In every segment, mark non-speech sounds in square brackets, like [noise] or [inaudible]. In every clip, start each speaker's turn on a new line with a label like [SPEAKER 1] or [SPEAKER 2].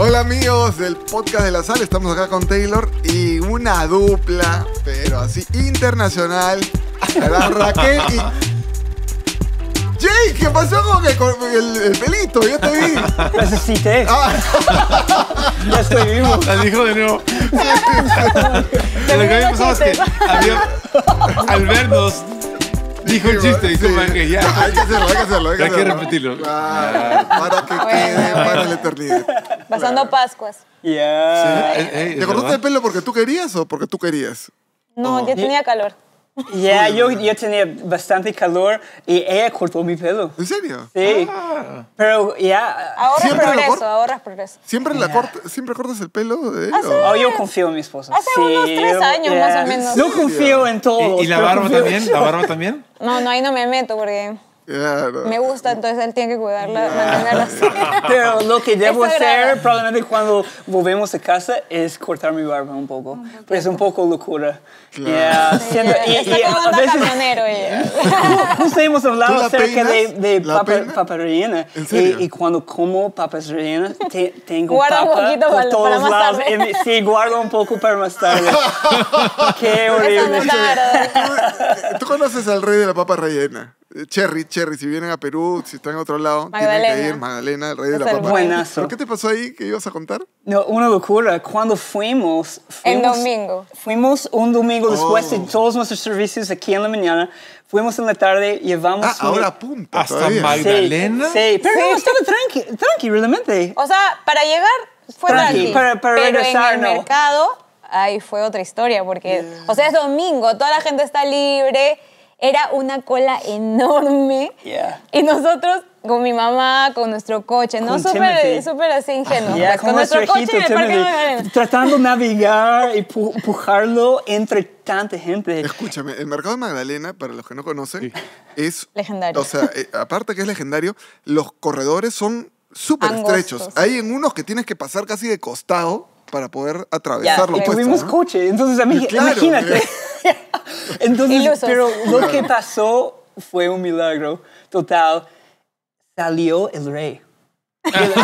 [SPEAKER 1] Hola amigos del podcast de la sal, estamos acá con Taylor y una dupla, pero así internacional, la Raquel y... Jake, ¿qué pasó con el, pelito? Yo te vi. Necesité. Ah.
[SPEAKER 2] [laughs] ya estoy vivo. La dijo de nuevo. Lo que había pasado es que había, al vernos Dijo el chiste, hizo ya. Hay que
[SPEAKER 1] hacerlo,
[SPEAKER 3] hay que repetirlo. Ah, para que quede
[SPEAKER 4] para la eternidad. Pasando Pascuas.
[SPEAKER 3] Eh, eh, ¿Te cortaste el pelo porque tú querías o porque tú querías?
[SPEAKER 4] No, ya tenía calor.
[SPEAKER 3] Ya, yo, yo tenía bastante calor y ella cortó mi pelo. ¿En serio? Sí. Ah. Pero ya. Ahora es progreso,
[SPEAKER 4] ahora es progreso. ¿Siempre, la
[SPEAKER 3] corta, ¿Siempre cortas el pelo de
[SPEAKER 1] ella?
[SPEAKER 4] Oh, yo
[SPEAKER 3] confío en mi esposa. Hace unos tres
[SPEAKER 4] años más o menos. No
[SPEAKER 3] confío en todo. ¿Y, ¿Y, la barba también? ¿La barba también?
[SPEAKER 4] No, no, ahí no me meto porque.
[SPEAKER 3] Me
[SPEAKER 4] gusta, entonces él tiene que cuidarla, yeah. mantenerla así.
[SPEAKER 3] [laughs] Pero lo que debo hacer probablemente cuando volvemos a casa es cortar mi barba un poco. porque es un poco locura. Claro. y, Está y, como a veces,
[SPEAKER 4] camionero ella. [laughs]
[SPEAKER 3] Justo hemos hablado acerca de, de papa rellena. Y, cuando como papas rellenas, te, tengo Guarda papa un poquito para, todos más Tarde. Sí, guardo un poco para más tarde. [laughs] Qué horrible. ¿Tú,
[SPEAKER 1] ¿Tú conoces al rey de la papa rellena? Eh, Cherry, Cherry, si vienen a Perú, si están en otro lado, Magdalena. tienen que ir Magdalena, el rey de la papa. Buenazo. qué te pasó ahí? que ibas a contar?
[SPEAKER 3] No, una locura. Cuando fuimos, En domingo. Fuimos un domingo oh. después de todos nuestros servicios aquí en la mañana. Fuimos en la tarde, llevamos... Ah, ahora apunta ¿Hasta todavía? Magdalena? Sí, pero No, estaba tranqui, tranqui, realmente.
[SPEAKER 4] O sea, para llegar fue tranqui. Para, para pero en el mercado, ahí fue otra historia, porque... O sea, es domingo, toda la gente está libre era una cola enorme. Y nosotros con mi mamá, con nuestro coche, ¿no? Súper, super así ingenuo. Pues con nuestro coche
[SPEAKER 3] Tratando de navegar y pujarlo entre tanta
[SPEAKER 1] gente. Escúchame, el mercado de Magdalena, para los que no conocen, es...
[SPEAKER 4] Legendario. O sea,
[SPEAKER 1] eh, aparte que es legendario, los corredores son súper estrechos. Hay en unos que tienes que pasar casi de
[SPEAKER 3] costado para poder
[SPEAKER 2] atravesarlo. y pues, tuvimos
[SPEAKER 1] coche, entonces mí imagínate. Eh.
[SPEAKER 3] Entonces, pero lo que pasó fue un milagro total. Salió el rey. El,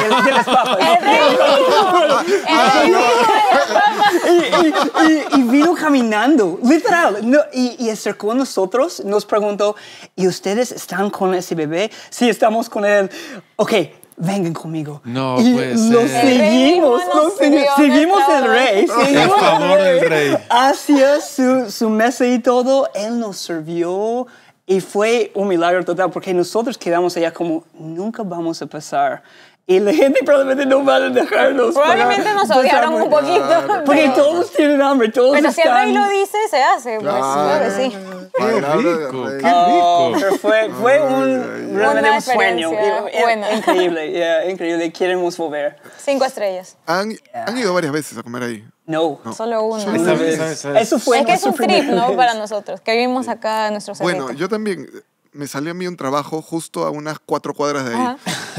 [SPEAKER 3] de y, vino caminando, literal. y, y acercó a nosotros, nos preguntó, ¿y ustedes están con ese bebé? Sí, estamos con él. Ok, vengan conmigo.
[SPEAKER 2] No, y lo seguimos,
[SPEAKER 3] seguimos el rey. Seguimos rey. Hacia su, su mesa y todo, él nos sirvió y fue un milagro total porque nosotros quedamos allá como nunca vamos a pasar y la gente probablemente no va a dejarnos. Probablemente nos odiaron un poquito. porque todos tienen hambre, todos Pero están... si el rey lo
[SPEAKER 4] dice, se hace. Pues sí.
[SPEAKER 3] Qué rico, qué rico. fue, fue un, un sueño. Bueno. Increíble, yeah, increíble. Queremos volver.
[SPEAKER 4] Cinco estrellas. ¿Han,
[SPEAKER 1] ido varias veces a comer ahí? No. Solo una. Eso
[SPEAKER 3] fue es que es un trip, ¿no?
[SPEAKER 4] [laughs] Para nosotros, que vivimos acá en nuestros Bueno,
[SPEAKER 1] yo también me salió a mí un trabajo justo a unas cuatro cuadras de ahí.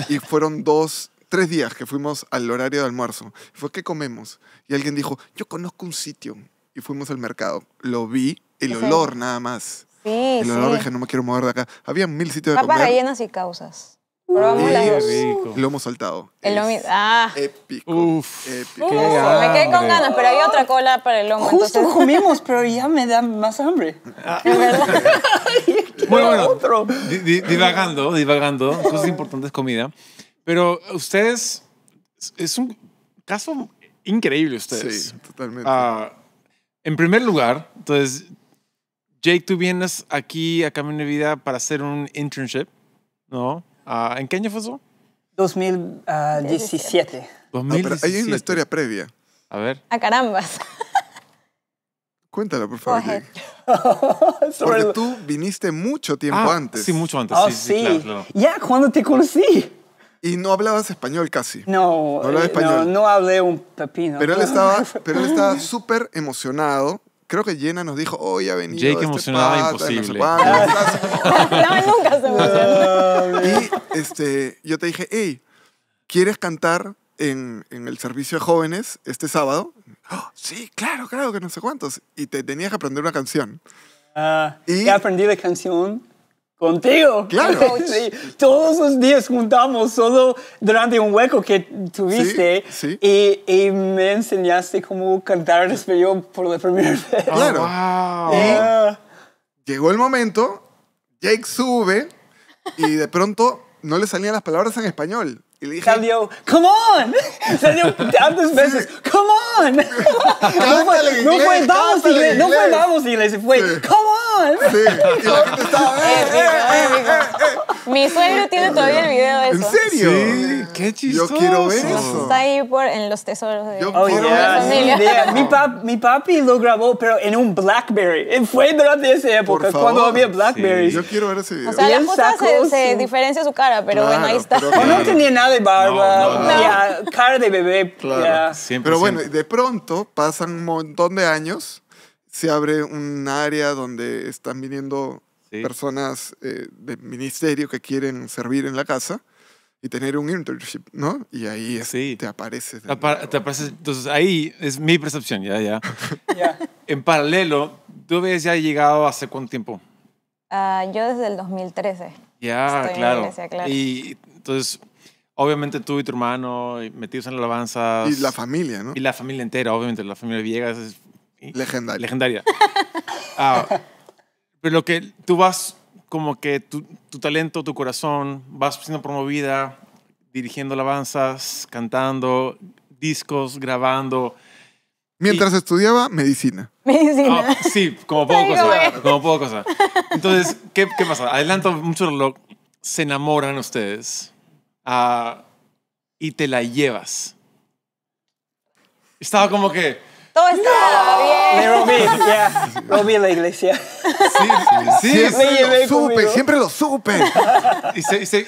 [SPEAKER 1] Y fueron dos, tres días que fuimos al horario de almuerzo. Fue, que comemos? Y alguien dijo, yo conozco un sitio. Y fuimos al mercado. Lo vi, el olor nada más.
[SPEAKER 4] Sí, el olor dije,
[SPEAKER 1] no me quiero mover de acá. Había mil sitios de comer.
[SPEAKER 4] y causas.
[SPEAKER 1] Probamos las dos. Lomo saltado.
[SPEAKER 4] El lomo. Ah. Épico. Uf. me quedé con ganas, pero hay otra cola para el lomo. Justo entonces- comimos, pero ya me da más
[SPEAKER 2] hambre. Ah. [laughs] Bueno, bueno, otro. divagando, divagando, cosas importantes comida. Pero ustedes, es- un caso increíble ustedes. Sí, totalmente. Ah, en primer lugar, entonces, Jake, tú vienes aquí a Cambio de Vida para hacer un internship, ¿no? Ah, ¿En qué año fue eso?
[SPEAKER 3] 2017.
[SPEAKER 2] Ah, ahí pero hay una historia previa. A ver.
[SPEAKER 4] A ah, carambas.
[SPEAKER 2] Cuéntalo, por favor.
[SPEAKER 4] [laughs] Porque
[SPEAKER 1] tú viniste mucho tiempo antes. Sí, mucho antes. Ah, sí,
[SPEAKER 4] Ya,
[SPEAKER 3] cuando te conocí.
[SPEAKER 1] Y no hablabas español casi. No, no, eh, no, no hablé un pepino. Pero estaba, [laughs] pero él estaba súper emocionado creo que Jenna nos dijo, oh, ha venido. Jake imposible. No nunca se Y este, yo te dije, hey, ¿quieres cantar en, en, el servicio de jóvenes este sábado? Oh, sí, claro, claro, que no sé cuántos. Y te tenías que aprender una canción.
[SPEAKER 3] Ah, y aprendí la canción contigo. Claro. [laughs] todos los días juntamos solo durante un hueco que tuviste Y, me enseñaste cómo cantar español por la primera [laughs] vez.
[SPEAKER 1] Claro. Oh,
[SPEAKER 2] ah.
[SPEAKER 1] llegó el momento, Jake sube y de pronto no le salían las palabras en español. come on. Claudio, tantas
[SPEAKER 3] veces, come on. [laughs] no,
[SPEAKER 4] fue,
[SPEAKER 3] no fue no fue fue come on.
[SPEAKER 4] Sí, y
[SPEAKER 1] la gente
[SPEAKER 4] estaba, [laughs] eh, eh, eh, eh, eh. eh". Mi suegro tiene todavía el video de eso. ¿En
[SPEAKER 1] serio? Sí, qué chistoso. Yo quiero ver eso. Está
[SPEAKER 4] ahí por, en los tesoros de, Yo oh, mi,
[SPEAKER 3] [laughs] mi, papi lo grabó, pero en un Blackberry. Eh, fue durante esa época, cuando había Blackberry. Yo quiero ver ese video. O sea, la puta se,
[SPEAKER 4] diferencia su cara, pero bueno, ahí está. No tenía
[SPEAKER 3] nada de barba, cara de bebé. Claro.
[SPEAKER 1] Pero bueno, de pronto pasan un montón de años se abre un área donde están viniendo personas eh, del ministerio que quieren servir en la casa y tener un internship, ¿no? Y ahí te apareces.
[SPEAKER 2] te Entonces ahí es mi percepción, ya, ya. [laughs] En paralelo, ¿tú ves ya llegado hace cuánto tiempo?
[SPEAKER 4] Ah, yo desde el 2013.
[SPEAKER 2] Ya, claro. Y entonces, obviamente tú y tu hermano eh, metidos en la alabanza. Y la familia, ¿no? Y la familia entera, obviamente. La familia Villegas es legendaria. Legendaria. [laughs] ah, pero pues lo que tú vas, como que tu, talento, tu corazón, vas siendo promovida, dirigiendo alabanzas, cantando, discos, grabando.
[SPEAKER 1] Mientras estudiaba medicina. Medicina. Ah,
[SPEAKER 2] sí, como [laughs] poco cosa. Como poco cosa. Entonces, ¿qué, pasa? Adelanto mucho lo, Se enamoran ustedes ah, y te la llevas. Estaba como que
[SPEAKER 4] todo está bien. Me robé, ya.
[SPEAKER 2] [laughs] en la iglesia. Sí, sí, sí, supe, siempre lo supe.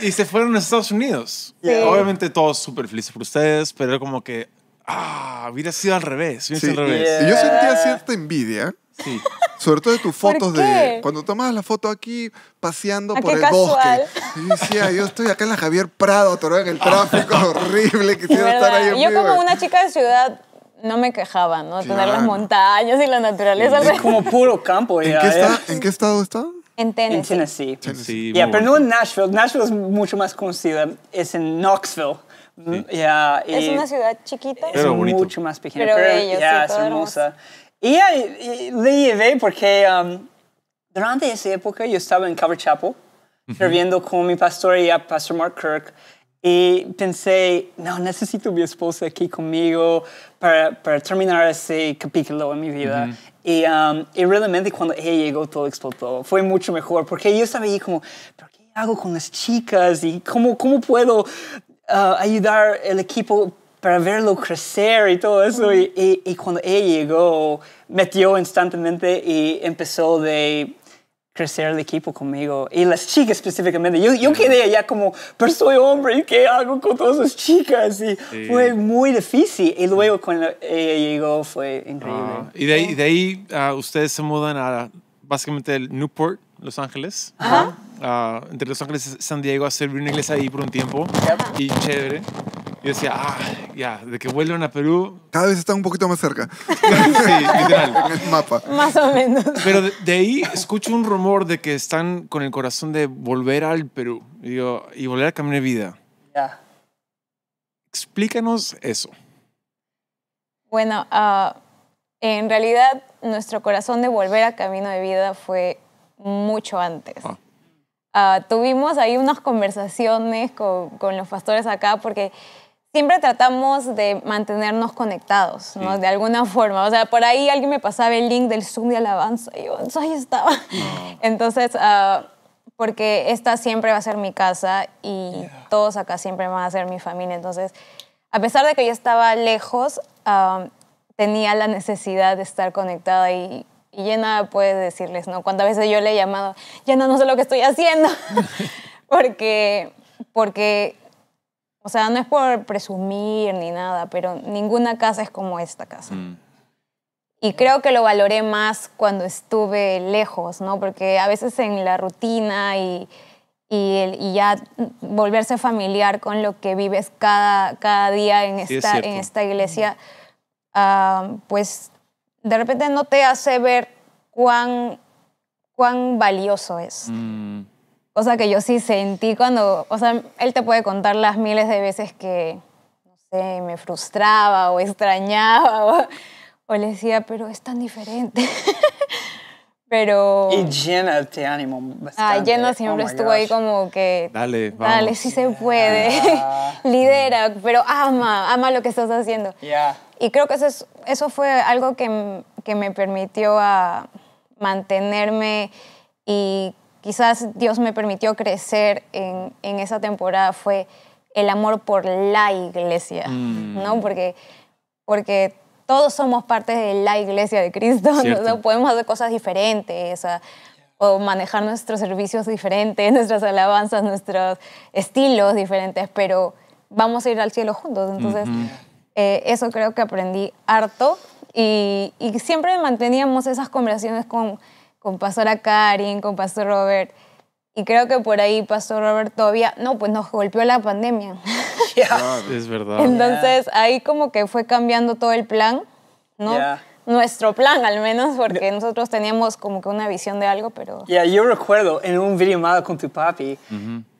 [SPEAKER 2] Y se, fueron a Estados Unidos. Obviamente todos súper felices por ustedes, pero era como que, ah, hubiera sido al revés. Hubiera al revés. Y yo sentía cierta envidia. Sí. Sobre todo de
[SPEAKER 1] tus fotos de. Cuando tomabas la foto aquí paseando ah, por el bosque. Y yo decía, yo estoy acá en la Javier Prado, atorado en el tráfico [laughs] horrible, quisiera estar ahí en Yo, como
[SPEAKER 4] una chica de ciudad, no me quejaba, ¿no? Tener las montañas y la naturaleza. Es como puro
[SPEAKER 3] campo ya. Eh, ¿En qué,
[SPEAKER 4] estado está? En Tennessee.
[SPEAKER 3] En Tennessee. pero no en Nashville. Nashville es mucho más conocida. Es en Knoxville. Mm, es una
[SPEAKER 4] ciudad chiquita. Pero
[SPEAKER 3] bonito. mucho más pequeña. Pero, sí, es hermosa. Y, y, le llevé porque um, durante esa época yo estaba en Cover Chapel, sirviendo con mi pastor y a Pastor Mark Kirk. Y pensé, no, necesito a mi esposa aquí conmigo para, para terminar ese capítulo en mi vida. Um, y, realmente cuando ella llegó todo explotó. Fue mucho mejor porque yo estaba ahí como, ¿pero qué hago con las chicas? ¿Y cómo, cómo puedo uh, ayudar el equipo para verlo crecer y todo eso? y, y, cuando ella llegó, metió instantáneamente y empezó de crecer el equipo conmigo y las chicas específicamente. Yo, yo quedé allá como, pero soy hombre, ¿y qué hago con todas las chicas? Y fue muy difícil. Y luego
[SPEAKER 2] cuando ella llegó fue increíble. Ah, y de ahí, de ahí ah, ustedes se mudan a básicamente el Newport, Los Ángeles. Ah, entre Los Ángeles y San Diego a servir una iglesia ahí por un tiempo. Y chévere. Yo decía, ah, ya, de que vuelvan a Perú. Cada
[SPEAKER 1] vez está un poquito más cerca. [laughs]
[SPEAKER 2] sí, literal. [laughs] En el mapa. Más o menos. Pero de, ahí escucho un rumor de que están con el corazón de volver al Perú y, digo, y volver a Camino de vida. Ya. Explícanos eso.
[SPEAKER 4] Bueno, ah, en realidad nuestro corazón de volver a camino de vida fue mucho antes. Ah. Ah, tuvimos ahí unas conversaciones con, los pastores acá porque siempre tratamos de mantenernos conectados, ¿no? De alguna forma. O sea, por ahí alguien me pasaba el link del Zoom de Alabanza y yo, ahí estaba. [laughs] Entonces, ah, porque esta siempre va a ser mi casa y todos acá siempre van a ser mi familia. Entonces, a pesar de que yo estaba lejos, ah, tenía la necesidad de estar conectada y y nada puede decirles, ¿no? Cuántas veces yo le he llamado, ya no sé lo que estoy haciendo, [laughs] porque, porque o sea, no es por presumir ni nada, pero ninguna casa es como esta casa. Mm. Y creo que lo valoré más cuando estuve lejos, ¿no? Porque a veces en la rutina y, y, ya volverse familiar con lo que vives cada, cada día en esta, en esta iglesia, ah, pues de repente no te hace ver cuán, cuán valioso es. Mm. O sea, que yo sí sentí cuando, o sea, él te puede contar las miles de veces que, no sé, me frustraba o extrañaba o, le decía, pero es tan diferente. [laughs] pero... Y
[SPEAKER 3] llena te este ánimo Ah, llena siempre oh estuvo ahí
[SPEAKER 4] como que...
[SPEAKER 3] Dale, vamos. Dale, sí
[SPEAKER 4] se puede. [laughs] Lidera, pero ama, ama lo que estás haciendo. Ya. Y creo que eso, es, eso fue algo que, que me permitió a mantenerme y quizás Dios me permitió crecer en, en esa temporada fue el amor por la iglesia, mm. ¿no? Porque, porque todos somos parte de la iglesia de Cristo, [laughs] ¿no? podemos hacer cosas diferentes, o, manejar nuestros servicios diferentes, [laughs] nuestras alabanzas, nuestros estilos diferentes, pero vamos a ir al cielo juntos. Entonces, eh, eso creo que aprendí harto y siempre manteníamos esas conversaciones con con Pastora Karin, con Pastor Robert. Y creo que por ahí Pastor Robert todavía, no, pues nos golpeó la pandemia.
[SPEAKER 2] [laughs] es verdad. Entonces
[SPEAKER 4] ahí como que fue cambiando todo el plan, ¿no? Nuestro plan al menos, porque nosotros teníamos como que una visión de algo, pero...
[SPEAKER 3] Ya, yo recuerdo en un video llamado con tu papi,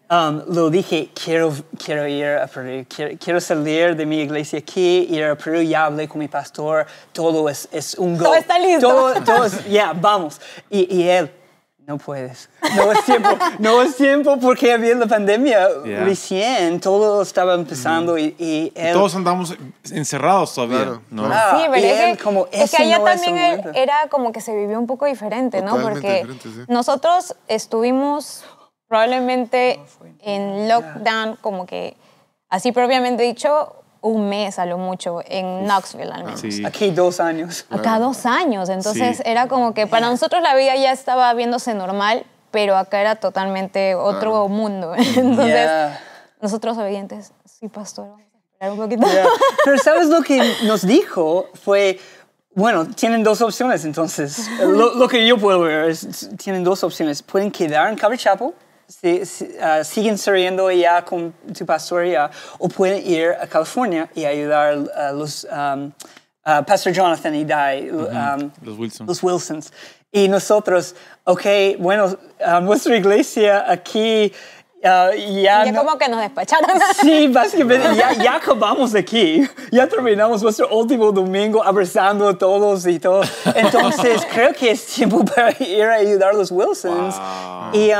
[SPEAKER 3] Um, lo dije, quiero, quiero ir a Perú, quiero, salir de mi iglesia aquí, ir a Perú, ya hablé con mi pastor, todo es, un go. Todo está listo. [laughs] ya, vamos. Y, él,
[SPEAKER 2] no puedes,
[SPEAKER 3] no es tiempo, [laughs] no es tiempo porque había la pandemia recién, todo estaba empezando mm-hmm. y, él... todos andamos
[SPEAKER 2] encerrados todavía,
[SPEAKER 3] ¿no? Sí, pero es, como, es que allá también
[SPEAKER 4] era como que se vivió un poco diferente, ¿no? Porque nosotros estuvimos probablemente en lockdown, como que así propiamente dicho, un mes a lo mucho en Knoxville al menos.
[SPEAKER 3] Aquí dos años. Acá dos
[SPEAKER 4] años, entonces era como que para nosotros la vida ya estaba viéndose normal, pero acá era totalmente otro mundo. [laughs] Entonces, nosotros obedientes, sí, pastor, vamos a esperar un poquito.
[SPEAKER 3] [laughs] Pero ¿sabes lo que nos dijo? Fue... Bueno, tienen dos opciones entonces. Lo, que yo puedo ver es, tienen dos opciones. Pueden quedar en Cover Chapel se, ah, siguen sirviendo ya con pastor ya o pueden ir a California y ayudar a los Pastor Jonathan y Dai, los, Wilsons. Y nosotros, ok, bueno, ah, nuestra iglesia aquí ah, ya, como
[SPEAKER 4] que nos despacharon. [laughs] Sí,
[SPEAKER 3] básicamente ya, acabamos aquí. Ya terminamos nuestro último domingo abrazando a todos y todo. Entonces [laughs] creo que es tiempo para ir a ayudar a los Wilsons. Y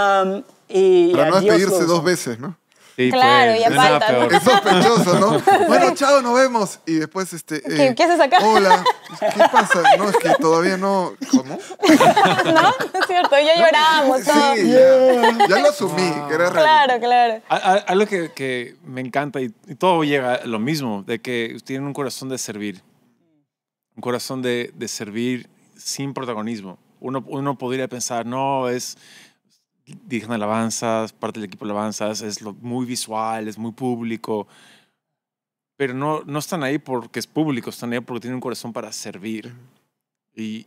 [SPEAKER 3] y Para no despedirse dos veces, ¿no?
[SPEAKER 4] Sí, claro, ya falta. Porque Es sospechoso, ¿no? [laughs]
[SPEAKER 3] Bueno,
[SPEAKER 1] chao, nos vemos. Y después, este. Eh, ¿Qué, haces
[SPEAKER 4] Hola. ¿Qué pasa? No, es que todavía
[SPEAKER 1] no. ¿Cómo? [laughs]
[SPEAKER 4] no, es cierto, ya llorábamos, ¿no? Sí,
[SPEAKER 1] ya,
[SPEAKER 2] ya, lo asumí, ah. que era raro. Claro, claro. Algo que, me encanta y, todo llega a lo mismo, de que tienen un corazón de servir. Un corazón de, de servir sin protagonismo. Uno, uno podría pensar, no, es dirigen alabanzas, parte del equipo de alabanzas, es lo, muy visual, es muy público, pero no, no están ahí porque es público, están ahí porque tienen un corazón para servir. ¿Y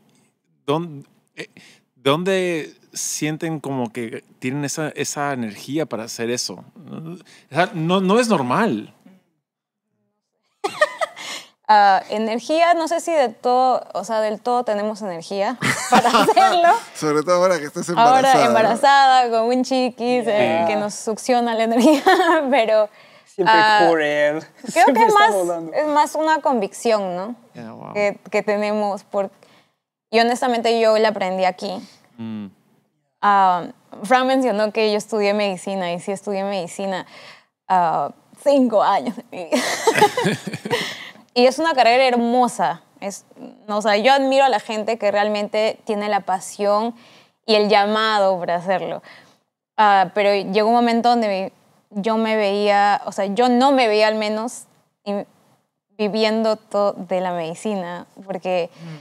[SPEAKER 2] dónde, eh, dónde sienten como que tienen esa, esa energía para hacer eso? No, no es normal.
[SPEAKER 4] Ah, energía, no sé si de todo, o sea, del todo tenemos energía [laughs] para
[SPEAKER 2] hacerlo. Sobre
[SPEAKER 1] todo ahora que estás embarazada. Ahora
[SPEAKER 4] embarazada, con un chiquis que nos succiona la energía, [laughs] pero... Siempre ah,
[SPEAKER 3] Creo
[SPEAKER 1] que es más,
[SPEAKER 4] es más una convicción, ¿no? que, tenemos. Por... Y honestamente yo la aprendí aquí. Mm. Ah, Fran mencionó que yo estudié medicina y sí estudié medicina cinco años [laughs] Y es una carrera hermosa. Es, no, o sea, yo admiro a la gente que realmente tiene la pasión y el llamado para hacerlo. Ah, pero llegó un momento donde yo me veía, o sea, yo no me veía al menos viviendo todo de la medicina, porque mm.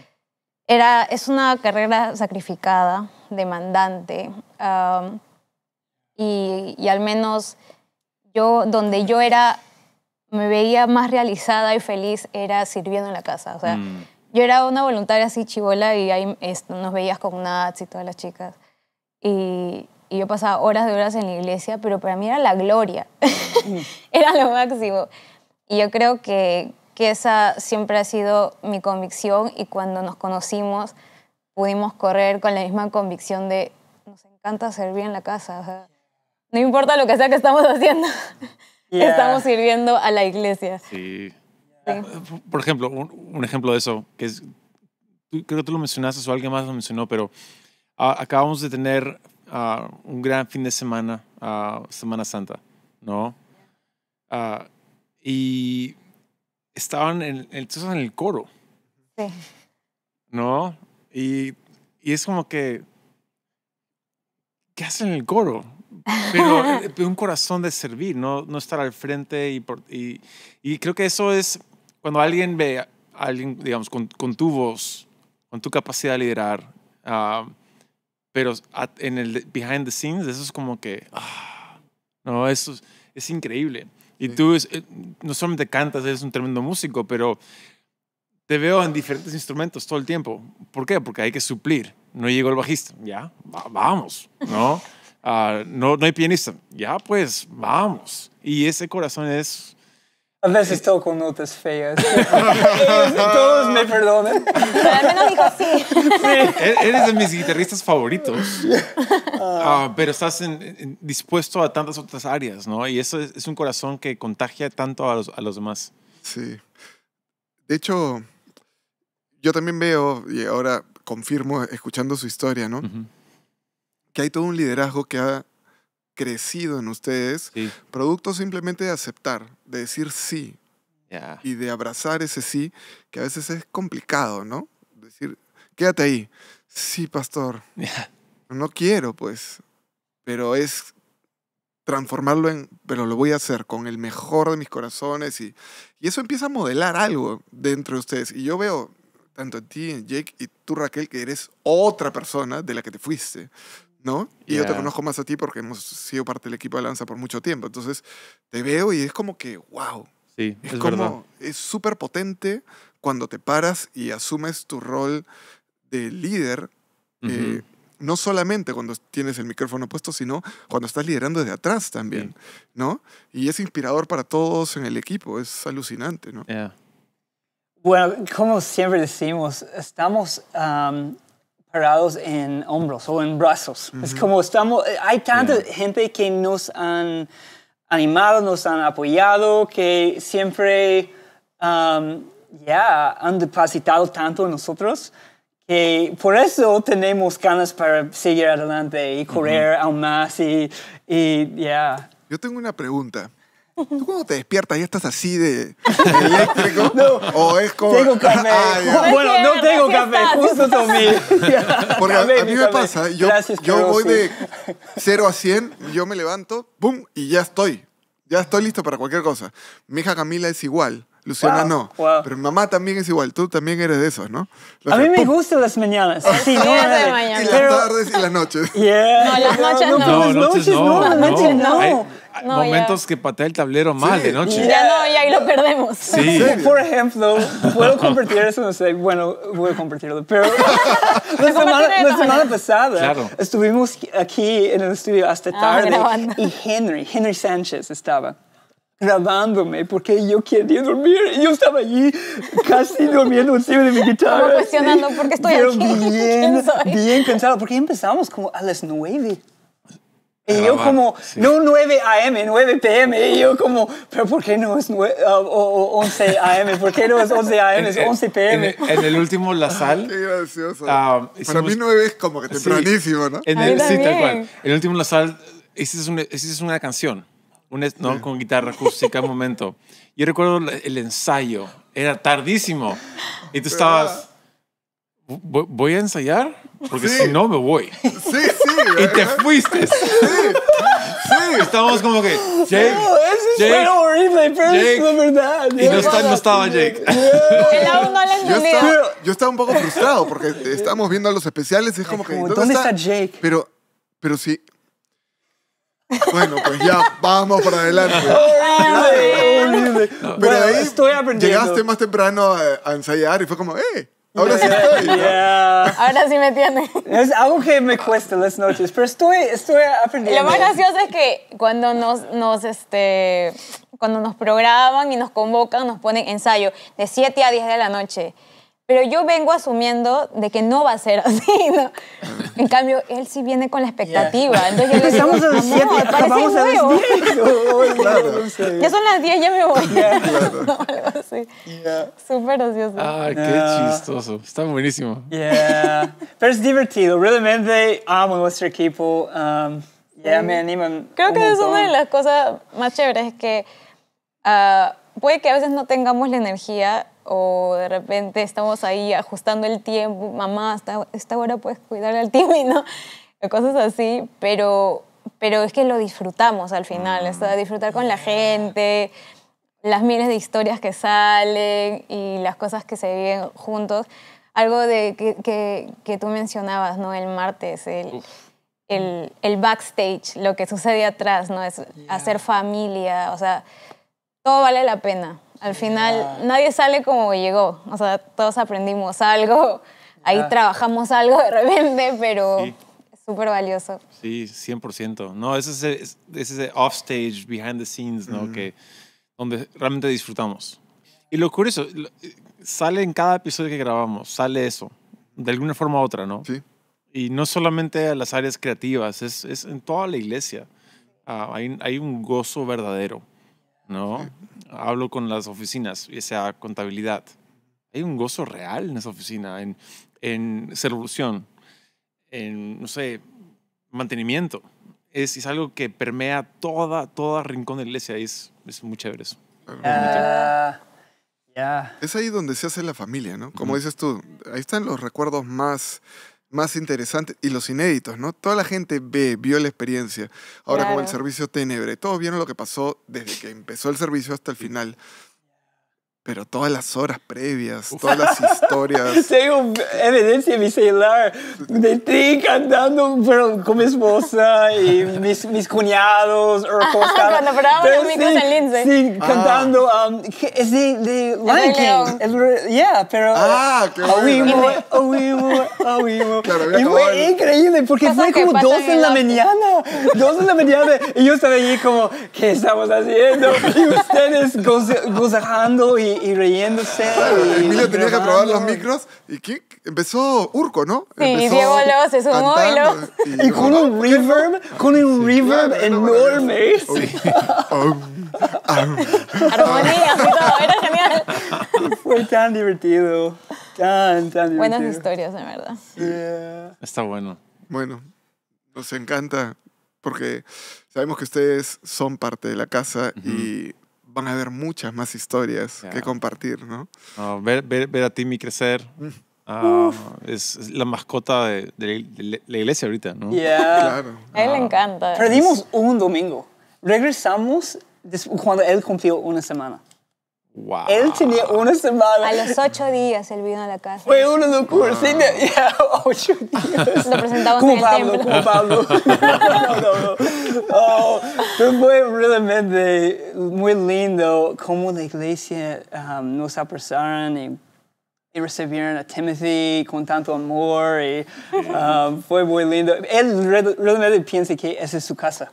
[SPEAKER 4] era, es una carrera sacrificada, demandante, ah, y, y, al menos yo, donde yo era me veía más realizada y feliz era sirviendo en la casa. O sea, mm. yo era una voluntaria así chivola y ahí nos veías con Nats y todas las chicas. Y, yo pasaba horas y horas en la iglesia, pero para mí era la gloria, [laughs] era lo máximo. Y yo creo que, que, esa siempre ha sido mi convicción y cuando nos conocimos pudimos correr con la misma convicción de nos encanta servir en la casa, o sea, no importa lo que sea que estamos haciendo. [laughs] estamos sirviendo a la iglesia. Sí. Ah,
[SPEAKER 2] por ejemplo, un, ejemplo de eso, que es, creo que tú lo mencionaste o alguien más lo mencionó, pero ah, acabamos de tener ah, un gran fin de semana, Semana Santa, ¿no? y estaban en, en, el coro. Sí. ¿No? Y, y es como que, ¿qué hacen en el coro? pero, [laughs] eh, un corazón de servir, no, no estar al frente. Y, y, creo que eso es cuando alguien ve a alguien, digamos, con, con tu voz, con tu capacidad de liderar, ah, pero en el behind the scenes, eso es como que, ah, no, eso es, increíble. Y tú eh, no solamente cantas, eres un tremendo músico, pero te veo en diferentes instrumentos todo el tiempo. ¿Por qué? Porque hay que suplir. No llegó el bajista. Ya, vamos, ¿no? Ah, no, no hay pianista. Ya, pues, vamos. Y ese corazón es... A veces eh, toco notas feas. [laughs] Todos me perdonen Pero al menos dijo sí. E-, eres de mis guitarristas favoritos. [laughs] Ah. Ah, pero estás dispuesto a tantas otras áreas, ¿no? Y eso es, un corazón que contagia tanto a los, a los demás. Sí. De hecho,
[SPEAKER 1] yo también veo, y ahora confirmo escuchando su historia, ¿no? hay todo un liderazgo que ha crecido en ustedes, producto simplemente de aceptar, de decir sí y de abrazar ese sí, que a veces es complicado, ¿no? Decir, quédate ahí, sí, pastor, [laughs] no quiero, pues, pero es transformarlo en, pero lo voy a hacer con el mejor de mis corazones y, y eso empieza a modelar algo dentro de ustedes. Y yo veo tanto en ti, Jake y tú, Raquel, que eres otra persona de la que te fuiste. ¿no? Y yo te conozco más a ti porque hemos sido parte del equipo de Lanza por mucho tiempo. Entonces, te veo y es como que, wow.
[SPEAKER 2] Sí, es, como,
[SPEAKER 1] es súper potente cuando te paras y asumes tu rol de líder. Eh, no solamente cuando tienes el micrófono puesto, sino cuando estás liderando desde atrás también, ¿no? Y es inspirador para todos en el equipo, es alucinante, ¿no?
[SPEAKER 3] Bueno, como siempre decimos, estamos parados en hombros o en brazos. Es como estamos, eh, hay tanta gente que nos han animado, nos han apoyado, que siempre um, ya han depositado tanto en nosotros. que por eso tenemos ganas para seguir adelante y correr aún más y, ya. Yo tengo una pregunta.
[SPEAKER 1] ¿Tú cómo te despiertas y estás así de
[SPEAKER 3] eléctrico? [laughs] No. ¿O es como.? Tengo
[SPEAKER 1] café. [laughs] Ah, bueno, no tengo café, justo tomé. [laughs] Porque a, mí me pasa, yo, yo voy de 0 a 100, yo me levanto, ¡pum! y ya estoy. Ya estoy listo para cualquier cosa. Mi hija Camila es igual. Luciana no. Pero mi mamá también es igual. Tú también eres de esos, ¿no?
[SPEAKER 3] a mí me gustan las mañanas.
[SPEAKER 1] Sí, no, eh, mañana. Y las tardes y
[SPEAKER 2] las noches. No, las noches no. No, las pues noches no momentos que patea el tablero mal de noche. Ya no, ya ahí lo perdemos. Sí. Por ejemplo, puedo
[SPEAKER 3] compartir eso, no sé, bueno, voy a compartirlo pero [laughs] la, semana, pasada estuvimos aquí en el estudio hasta ah, tarde y Henry, Henry Sánchez estaba grabándome porque yo quería dormir y yo estaba allí casi durmiendo encima de mi guitarra. Como cuestionando por qué estoy pero aquí. [laughs] bien, bien cansado porque empezamos como a las nueve.
[SPEAKER 4] Y yo como,
[SPEAKER 3] no 9 a.m., 9 p.m. Y yo como, pero ¿por qué no es 9, ah, o, 11 a.m.? ¿Por qué no es 11 a.m.? Es 11
[SPEAKER 1] p.m. En, el último, la ah, sal. Qué gracioso. Ah, Para mí 9 es como que tempranísimo,
[SPEAKER 2] ¿no? En el, sí, tal cual. En el último, la sal, hiciste es una, es una canción, un, ¿no? con guitarra acústica, un momento. Yo recuerdo el ensayo, era tardísimo. Y tú estabas voy a ensayar porque si no me voy. [laughs] Sí, sí. Y te fuiste. Sí. Sí. Estábamos como que, Jake. No,
[SPEAKER 3] Jake, horrible, pero Jake, es la verdad. Y no, está, no estaba Jake. [laughs] no
[SPEAKER 1] yo estaba, yo estaba un poco frustrado porque estábamos viendo los especiales y es como que. ¿Dónde, está? Jake? Pero, pero sí. Bueno, pues ya, vamos para adelante. [laughs] Pero ahí llegaste más temprano a ensayar
[SPEAKER 3] y fue como, ¡eh! [laughs] Ahora
[SPEAKER 4] sí me tiene.
[SPEAKER 3] Es algo que me cuesta las noches, pero estoy, estoy aprendiendo. Lo más gracioso
[SPEAKER 4] es que cuando nos, nos, este, cuando nos programan y nos convocan, nos ponen ensayo de 7 a 10 de la noche. Pero yo vengo asumiendo de que no va a ser así, ¿no? En cambio, él sí viene con la expectativa. [laughs] Entonces ya Estamos a las 7, vamos a las 10. [laughs] Ya son las 10, ya me voy. [laughs] Súper gracioso. Ah,
[SPEAKER 3] qué chistoso.
[SPEAKER 2] Está buenísimo. Yeah.
[SPEAKER 3] Pero es divertido. Realmente amo nuestro equipo. Um, ya me animan. Creo que es una de las
[SPEAKER 4] cosas más chéveres que... Uh, puede que a veces no tengamos la energía o de repente estamos ahí ajustando el tiempo, mamá, hasta esta hora puedes cuidar al y ¿no? Cosas así, pero, pero es que lo disfrutamos al final, disfrutar con la mm. gente, las miles de historias que salen y las cosas que se viven juntos. Algo de que, que, tú mencionabas, ¿no? El martes, el, el, backstage, lo que sucede atrás, ¿no? Es hacer familia, o sea, todo vale la pena. Al final nadie sale como llegó, o sea, todos aprendimos algo, ahí trabajamos algo de repente, pero es súper valioso.
[SPEAKER 2] Sí, 100%. No, es ese, es ese offstage, behind the scenes, ¿no? que, donde realmente disfrutamos. Y lo curioso, sale en cada episodio que grabamos, sale eso, de alguna forma u otra, ¿no? Sí. Y no solamente a las áreas creativas, es, en toda la iglesia. Ah, hay un gozo verdadero. ¿no? Hablo con las oficinas, y esa contabilidad. Hay un gozo real en esa oficina, en, en en, no sé, mantenimiento. Es, es algo que permea toda, toda rincón de iglesia. Es, es muy chévere eso.
[SPEAKER 1] Ah, es ahí donde se hace la familia, ¿no? Como dices tú, ahí están los recuerdos más más interesante y los inéditos, ¿no? Toda la gente ve, vio la experiencia.
[SPEAKER 2] Ahora con el servicio
[SPEAKER 1] Tenebre, todos vieron lo que pasó desde que empezó el servicio hasta el final pero todas las horas previas, todas las historias.
[SPEAKER 3] [laughs] Tengo evidencia en mi celular de ti cantando pero con mi esposa y mis, mis cuñados. [laughs] O cuando mi sí, Lindsay. Sí, ah. cantando. Um, es de, de Lion King. yeah, pero. Ah, claro. Y fue increíble porque fue como dos en la mañana. Dos en la mañana. Y yo estaba allí como, ¿qué estamos haciendo? [laughs] Y ustedes gozando y y riéndose. y Emilio tenía que
[SPEAKER 1] probar los micros y qué empezó Urco, ¿no? Sí, empezó Diego López, un
[SPEAKER 3] y con un reverb, con un reverb enorme. armonía era genial. Fue tan divertido, tan, tan
[SPEAKER 1] Buenas
[SPEAKER 4] historias, de verdad.
[SPEAKER 2] Está bueno.
[SPEAKER 3] Bueno,
[SPEAKER 1] nos encanta porque sabemos que ustedes son parte de la casa y van a haber muchas más historias que compartir, ¿no?
[SPEAKER 2] ver, ver, a Timmy crecer. Mm. Ah, es, la mascota de, la iglesia ahorita, ¿no? A ah.
[SPEAKER 3] él le encanta. Perdimos un domingo. Regresamos cuando él cumplió una semana. Él tenía una semana. A los
[SPEAKER 4] ocho días él vino a la casa.
[SPEAKER 3] Fue una locura. los Sí, [laughs] ya, ocho
[SPEAKER 4] días. Lo presentamos en el templo. Como
[SPEAKER 3] [laughs] no, no, no. Oh, fue realmente muy lindo cómo la iglesia um, nos apresaron y, recibieron a Timothy con tanto amor. Um, fue muy lindo. Él realmente piensa que esa es su casa.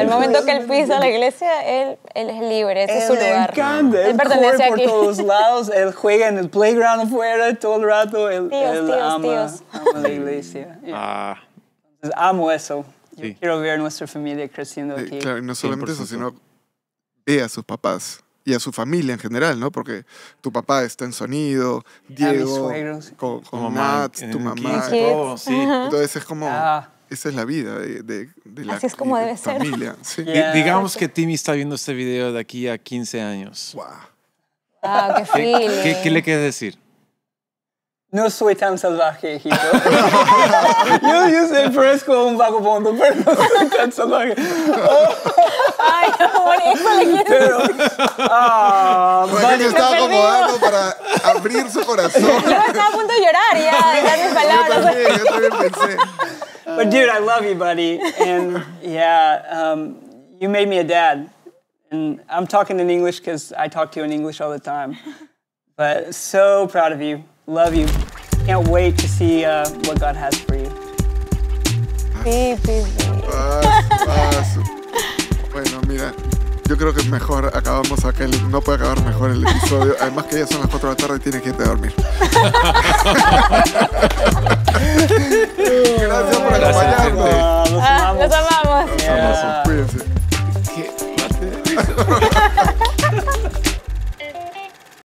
[SPEAKER 4] El momento que él pisa la [laughs] iglesia, él, él es libre, ese es su lugar. Encanta, él, pertenece corre por todos [laughs]
[SPEAKER 3] lados, él juega en el playground afuera todo el rato, él, ama, la iglesia. Ah. amo eso. quiero ver a nuestra familia creciendo aquí. Eh, no solamente eso, sino
[SPEAKER 1] ve a sus papás y a su familia en general, ¿no? Porque tu papá está en sonido, Diego, con, con Matt, tu mamá. Todo, sí. Entonces es como... Ah
[SPEAKER 2] esa es la vida de, de, de la Así es
[SPEAKER 4] como debe ser. familia.
[SPEAKER 2] Sí. Digamos que Timmy está viendo este video de aquí a 15 años. Wow.
[SPEAKER 4] Wow, qué, ¿Qué, ¿Qué, qué, le
[SPEAKER 2] quieres decir?
[SPEAKER 3] No soy tan salvaje, hijito. [laughs] yo, yo soy fresco, un vagabundo, pero no soy tan salvaje. Ay, amor, eso le quiero Ah,
[SPEAKER 1] yo estaba acomodando para abrir su corazón. Yo
[SPEAKER 4] estaba a punto de llorar ya, de dar mis palabras. Yo también, yo también
[SPEAKER 3] pensé. But dude, I love you, buddy. And [laughs] yeah, um, you made me a dad. And I'm talking in English because I talk to you in English all the time. But so proud of you. Love you. Can't wait to see uh, what God has for you.
[SPEAKER 4] Be busy. Bye.
[SPEAKER 3] awesome.
[SPEAKER 1] Yo creo que mejor acabamos acá. no puede acabar mejor el episodio. Además que ya son las 4 de la tarde y tiene que irte a dormir. [laughs] Gracias por acompañarnos. nos ah, ah, amamos. amamos. Nos amamos. ¿Qué?